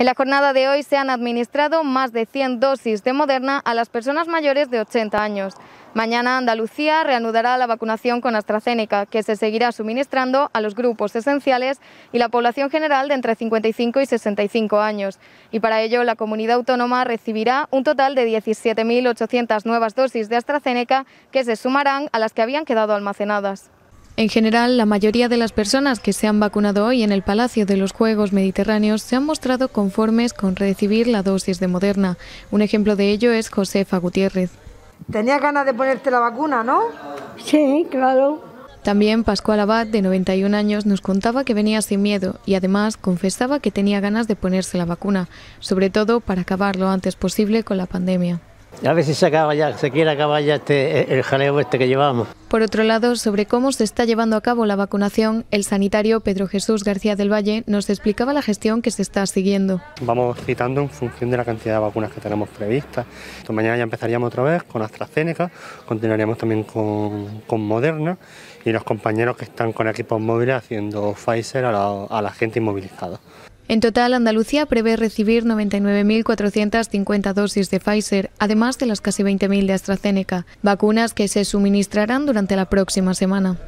En la jornada de hoy se han administrado más de 100 dosis de Moderna a las personas mayores de 80 años. Mañana Andalucía reanudará la vacunación con AstraZeneca, que se seguirá suministrando a los grupos esenciales y la población general de entre 55 y 65 años. Y para ello la comunidad autónoma recibirá un total de 17.800 nuevas dosis de AstraZeneca que se sumarán a las que habían quedado almacenadas. En general, la mayoría de las personas que se han vacunado hoy en el Palacio de los Juegos Mediterráneos se han mostrado conformes con recibir la dosis de Moderna. Un ejemplo de ello es Josefa Gutiérrez. Tenía ganas de ponerte la vacuna, no? Sí, claro. También Pascual Abad, de 91 años, nos contaba que venía sin miedo y además confesaba que tenía ganas de ponerse la vacuna, sobre todo para acabar lo antes posible con la pandemia. A ver si se acaba ya, se quiere acabar ya este, eh, el jaleo este que llevamos. Por otro lado, sobre cómo se está llevando a cabo la vacunación, el sanitario Pedro Jesús García del Valle nos explicaba la gestión que se está siguiendo. Vamos citando en función de la cantidad de vacunas que tenemos previstas. mañana ya empezaríamos otra vez con AstraZeneca, continuaríamos también con, Moderna y los compañeros que están con equipos móviles haciendo Pfizer a la gente inmovilizada. En total, Andalucía prevé recibir 99.450 dosis de Pfizer, además de las casi 20.000 de AstraZeneca, vacunas que se suministrarán durante la próxima semana.